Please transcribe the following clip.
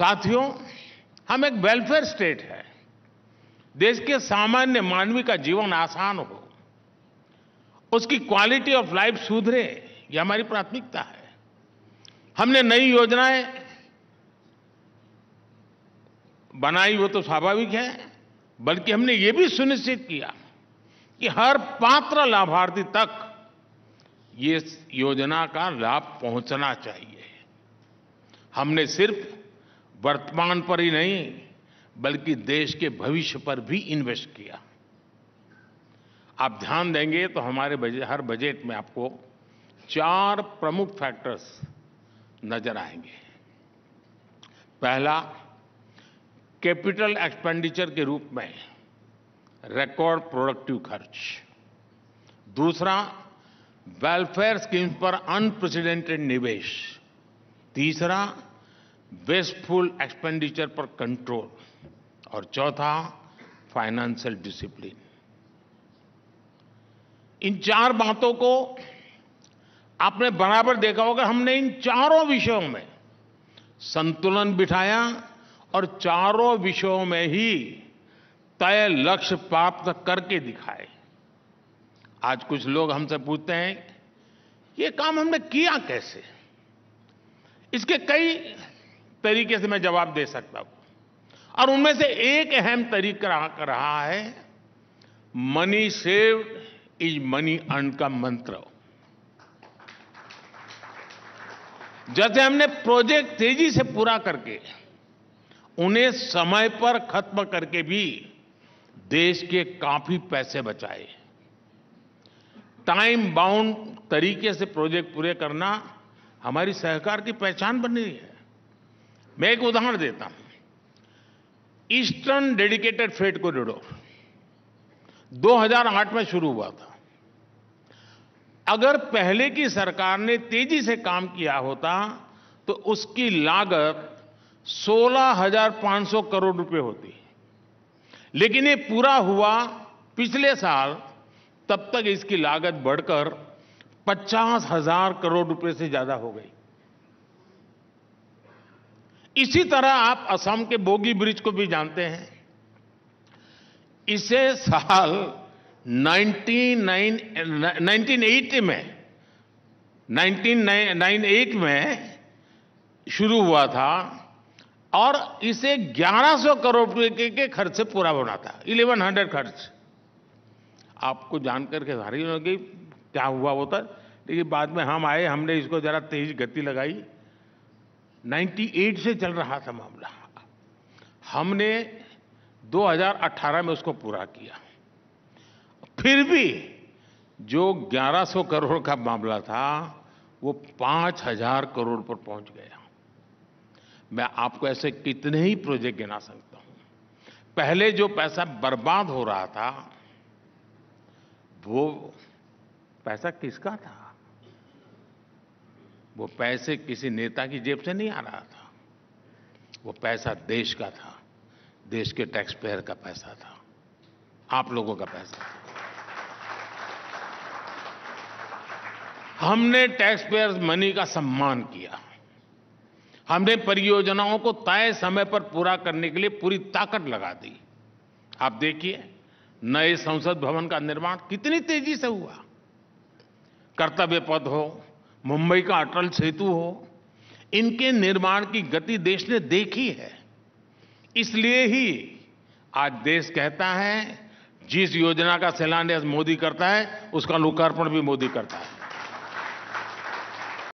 साथियों हम एक वेलफेयर स्टेट है देश के सामान्य मानवी का जीवन आसान हो उसकी क्वालिटी ऑफ लाइफ सुधरे यह हमारी प्राथमिकता है हमने नई योजनाएं बनाई वो तो स्वाभाविक है बल्कि हमने ये भी सुनिश्चित किया कि हर पात्र लाभार्थी तक ये योजना का लाभ पहुंचना चाहिए हमने सिर्फ वर्तमान पर ही नहीं बल्कि देश के भविष्य पर भी इन्वेस्ट किया आप ध्यान देंगे तो हमारे बजे, हर बजट में आपको चार प्रमुख फैक्टर्स नजर आएंगे पहला कैपिटल एक्सपेंडिचर के रूप में रिकॉर्ड प्रोडक्टिव खर्च दूसरा वेलफेयर स्कीम्स पर अनप्रेसिडेंटेड निवेश तीसरा वेस्टफुल एक्सपेंडिचर पर कंट्रोल और चौथा फाइनेंशियल डिसिप्लिन इन चार बातों को आपने बराबर देखा होगा हमने इन चारों विषयों में संतुलन बिठाया और चारों विषयों में ही तय लक्ष्य प्राप्त करके दिखाए आज कुछ लोग हमसे पूछते हैं ये काम हमने किया कैसे इसके कई तरीके से मैं जवाब दे सकता हूं और उनमें से एक अहम तरीका रहा है money save is money earn का मंत्र जैसे हमने प्रोजेक्ट तेजी से पूरा करके उन्हें समय पर खत्म करके भी देश के काफी पैसे बचाए टाइम बाउंड तरीके से प्रोजेक्ट पूरे करना हमारी सहकार की पहचान बन रही है मैं एक उदाहरण देता हूं ईस्टर्न डेडिकेटेड फ्रेट कॉरिडोर 2008 में शुरू हुआ था अगर पहले की सरकार ने तेजी से काम किया होता तो उसकी लागत 16,500 करोड़ रुपए होती लेकिन ये पूरा हुआ पिछले साल तब तक इसकी लागत बढ़कर पचास हजार करोड़ रुपए से ज़्यादा हो गई इसी तरह आप असम के बोगी ब्रिज को भी जानते हैं इसे साल 19, 1980 में 1998 में शुरू हुआ था और इसे 1100 करोड़ रुपए के खर्च से पूरा होना था 1100 खर्च आपको जानकर के सारी होगी क्या हुआ वो तो। लेकिन बाद में हम आए हमने इसको ज़रा तेज गति लगाई 98 से चल रहा था मामला हमने 2018 में उसको पूरा किया फिर भी जो 1100 करोड़ का मामला था वो 5000 करोड़ पर पहुंच गया मैं आपको ऐसे कितने ही प्रोजेक्ट गिना सकता हूं पहले जो पैसा बर्बाद हो रहा था वो पैसा किसका था वो पैसे किसी नेता की जेब से नहीं आ रहा था वो पैसा देश का था देश के टैक्स पेयर का पैसा था आप लोगों का पैसा था हमने टैक्स पेयर मनी का सम्मान किया हमने परियोजनाओं को तय समय पर पूरा करने के लिए पूरी ताकत लगा दी आप देखिए नए संसद भवन का निर्माण कितनी तेजी से हुआ कर्तव्य पद हो मुंबई का अटल सेतु हो इनके निर्माण की गति देश ने देखी है इसलिए ही आज देश कहता है जिस योजना का शिलान्यास मोदी करता है उसका लोकार्पण भी मोदी करता है